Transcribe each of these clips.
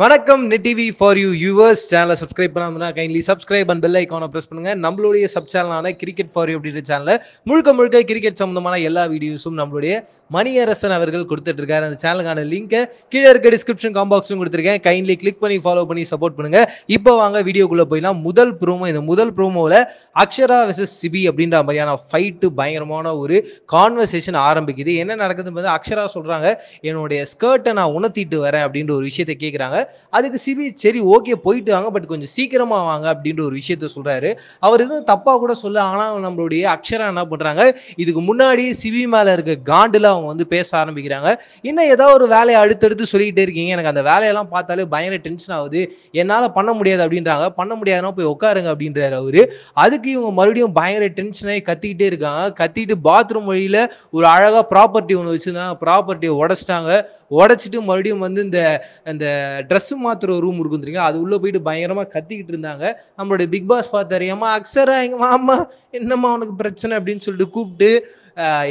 வணக்கம் net TV for you yours சேனலை subscribe பண்ணாமல் கைண்ட்லி சப்ஸ்கிரைப் அண்ட் பெல் ஐக்கானை ப்ரெஸ் பண்ணுங்கள் நம்மளுடைய சப் சேனலான கிரிக்கெட் ஃபார் யூ அப்படின்ற சேனலில் முழுக்க முழுக்க கிரிக்கெட் சம்மந்தமான எல்லா வீடியோஸும் நம்மளுடைய மணியரசன் அவர்கள் கொடுத்துட்ருக்காரு அந்த சேனலுக்கான லிங்க்கை கீழே இருக்க டிஸ்கிரிப்ஷன் காம்பாக்ஸும் கொடுத்துருக்கேன் கைண்ட்லி கிளிக் பண்ணி ஃபாலோ பண்ணி சப்போர்ட் பண்ணுங்கள் இப்போ வாங்க வீடியோக்குள்ளே போயினா முதல் ப்ரோமோ இந்த முதல் ப்ரோமோவில் அக்ஷரா விசஸ் சிபி அப்படின்ற மாதிரியான ஃபைட்டு பயங்கரமான ஒரு கான்வர்சேஷன் ஆரம்பிக்குது என்ன நடக்குதுன்னு பார்த்தா அக்ஷரா சொல்கிறாங்க என்னுடைய ஸ்கர்ட்டை நான் உணர்த்திட்டு வரேன் அப்படின்ற ஒரு விஷயத்தை கேட்குறாங்க அதுக்கு சிபி சரி ஓகே போயிட்டு வாங்க பட் கொஞ்சம் சீக்கிரமாக வாங்க அப்படின்ற ஒரு விஷயத்த சொல்கிறாரு அவர் எதுவும் தப்பாக கூட சொல்ல ஆனால் நம்மளுடைய அக்ஷரா என்ன பண்ணுறாங்க இதுக்கு முன்னாடி சிவி மேலே இருக்க காண்டில் அவங்க வந்து பேச ஆரம்பிக்கிறாங்க இன்னும் ஏதாவது ஒரு வேலையை அடுத்தடுத்து சொல்லிக்கிட்டே இருக்கீங்க எனக்கு அந்த வேலையெல்லாம் பார்த்தாலே பயங்கர டென்ஷன் ஆகுது என்னால் பண்ண முடியாது அப்படின்றாங்க பண்ண முடியாதுன்னா போய் உட்காருங்க அப்படின்றாரு அவர் அதுக்கு இவங்க மறுபடியும் பயங்கர டென்ஷனாகி கத்திக்கிட்டே இருக்காங்க கத்திட்டு பாத்ரூம் வழியில் ஒரு அழகாக ப்ராப்பர்ட்டி ஒன்று வச்சுருந்தாங்க ப்ராப்பர்ட்டியை உடச்சிட்டாங்க உடச்சிட்டு மறுபடியும் வந்து இந்த இந்த ட்ரெஸ் மாத்திர ஒரு ரூம் இருக்கும் தெரியுங்களா அது உள்ளே போயிட்டு பயங்கரமாக கத்திக்கிட்டு இருந்தாங்க நம்மளுடைய பிக் பாஸ் பார்த்தாரியம்மா ஏமா அக்ஸரா எங்கள் மாமா என்னம்மா உனக்கு பிரச்சனை அப்படின்னு சொல்லிட்டு கூப்பிட்டு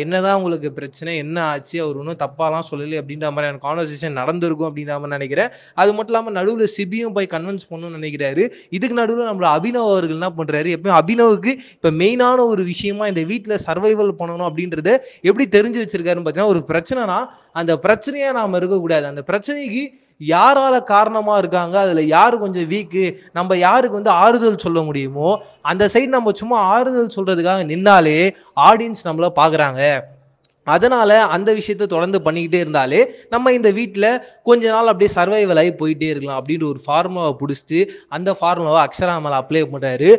என்னதான் உங்களுக்கு பிரச்சனை என்ன ஆச்சு அவர் ஒன்றும் தப்பாலாம் சொல்லலை அப்படின்ற மாதிரி எனக்கு கான்வர்சேஷன் நடந்திருக்கும் அப்படின்ற மாதிரி நினைக்கிறேன் அது மட்டும் இல்லாமல் நடுவில் சிபியும் போய் கன்வின்ஸ் பண்ணணும்னு நினைக்கிறாரு இதுக்கு நடுவில் நம்மள அபினவ் அவர்கள் என்ன பண்ணுறாரு எப்பயும் அபினவுக்கு இப்போ மெயினான ஒரு விஷயமா இந்த வீட்டில் சர்வைவல் பண்ணணும் அப்படின்றத எப்படி தெரிஞ்சு வச்சிருக்காருன்னு பார்த்தீங்கன்னா ஒரு பிரச்சனைனா அந்த பிரச்சனையாக நாம் இருக்கக்கூடாது அந்த பிரச்சனைக்கு யாரால காரணமாக இருக்காங்க அதில் யார் கொஞ்சம் வீக்கு நம்ம யாருக்கு வந்து ஆறுதல் சொல்ல முடியுமோ அந்த சைடு நம்ம சும்மா ஆறுதல் சொல்கிறதுக்காக நின்னாலே ஆடியன்ஸ் நம்மளை பார்க்குறாங்க அதனால் அந்த விஷயத்தை தொடர்ந்து பண்ணிக்கிட்டே இருந்தாலே நம்ம இந்த வீட்டில் கொஞ்ச நாள் அப்படியே சர்வைவல் ஆகி போயிட்டே இருக்கலாம் அப்படின்ற ஒரு ஃபார்முலாவை பிடிச்சிட்டு அந்த ஃபார்முலாவை அக்ஷரா மேலே அப்ளை பண்ணுறாரு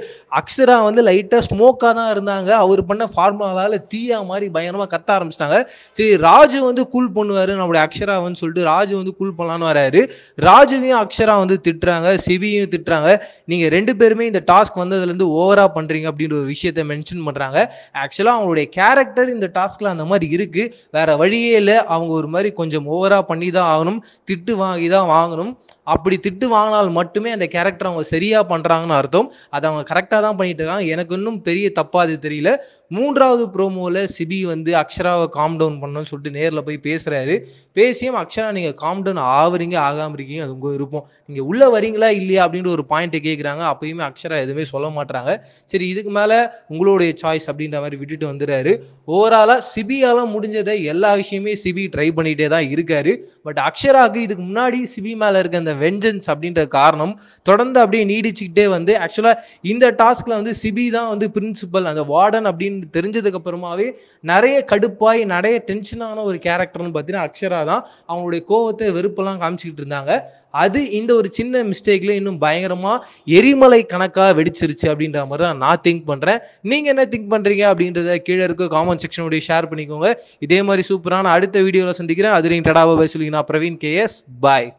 அக்ஷரா வந்து லைட்டாக ஸ்மோக்காக தான் இருந்தாங்க அவர் பண்ண ஃபார்முலாவில் தீயா மாதிரி பயங்கரமாக கத்த ஆரம்பிச்சிட்டாங்க சரி ராஜு வந்து கூல் பண்ணுவார் நம்மளுடைய அக்ஷராவன்னு சொல்லிட்டு ராஜு வந்து கூல் பண்ணலான்னு வராரு ராஜுவையும் அக்ஷரா வந்து திட்டுறாங்க சிவியும் திட்டுறாங்க நீங்கள் ரெண்டு பேருமே இந்த டாஸ்க் வந்ததுலேருந்து ஓவராக பண்ணுறீங்க அப்படின்ற ஒரு விஷயத்தை மென்ஷன் பண்ணுறாங்க ஆக்சுவலாக அவங்களுடைய கேரக்டர் இந்த டாஸ்கில் அந்த மாதிரி இருக்குது வேறு வழியே இல்லை அவங்க ஒரு மாதிரி கொஞ்சம் ஓவராக பண்ணி தான் ஆகணும் திட்டு வாங்கி தான் வாங்கணும் அப்படி திட்டு வாங்கினால் மட்டுமே அந்த கேரக்டர் அவங்க சரியாக பண்ணுறாங்கன்னு அர்த்தம் அதை அவங்க கரெக்டாக தான் பண்ணிட்டு இருக்காங்க எனக்கு இன்னும் பெரிய தப்பாக தெரியல மூன்றாவது ப்ரோமோவில் சிபி வந்து அக்ஷராவை காம் டவுன் பண்ணணும்னு சொல்லிட்டு நேரில் போய் பேசுகிறாரு பேசியும் அக்ஷரா நீங்கள் காம் டவுன் ஆவறீங்க ஆகாம இருக்கீங்க அது உங்கள் இருப்போம் நீங்க உள்ளே வரீங்களா இல்லையா அப்படின்ற ஒரு பாயிண்ட்டை கேட்குறாங்க அப்பயுமே அக்ஷரா எதுவுமே சொல்ல மாட்டாங்க சரி இதுக்கு மேலே உங்களுடைய சாய்ஸ் அப்படின்ற மாதிரி விட்டுட்டு வந்துடுறாரு ஓவராலாக சிபியால் தன்னால் முடிஞ்சதை எல்லா விஷயமே சிபி ட்ரை பண்ணிகிட்டே தான் இருக்காரு பட் அக்ஷராவுக்கு இதுக்கு முன்னாடி சிபி மேலே இருக்க அந்த வெஞ்சன்ஸ் அப்படின்ற காரணம் தொடர்ந்து அப்படியே நீடிச்சுக்கிட்டே வந்து ஆக்சுவலாக இந்த டாஸ்கில் வந்து சிபி தான் வந்து பிரின்சிபல் அந்த வார்டன் அப்படின்னு தெரிஞ்சதுக்கு அப்புறமாவே நிறைய கடுப்பாய் நிறைய டென்ஷனான ஒரு கேரக்டர்னு பார்த்தீங்கன்னா அக்ஷரா தான் அவங்களுடைய கோவத்தை வெறுப்பெல்லாம் காமிச்சிக்கிட்டு இருந்தாங்க அது இந்த ஒரு சின்ன மிஸ்டேக்ல இன்னும் பயங்கரமாக எரிமலை கணக்காக வெடிச்சிருச்சு அப்படின்ற மாதிரி தான் நான் திங்க் பண்ணுறேன் நீங்கள் என்ன திங்க் பண்ணுறீங்க அப்படின்றத கீழே இருக்க காமெண்ட் செக்ஷனுடைய ஷேர் பண்ணிக்கோங்க இதே மாதிரி சூப்பரான அடுத்த வீடியோவில் சந்திக்கிறேன் அதுலேயும் டடாவை நான் பிரவீன் எஸ் பாய்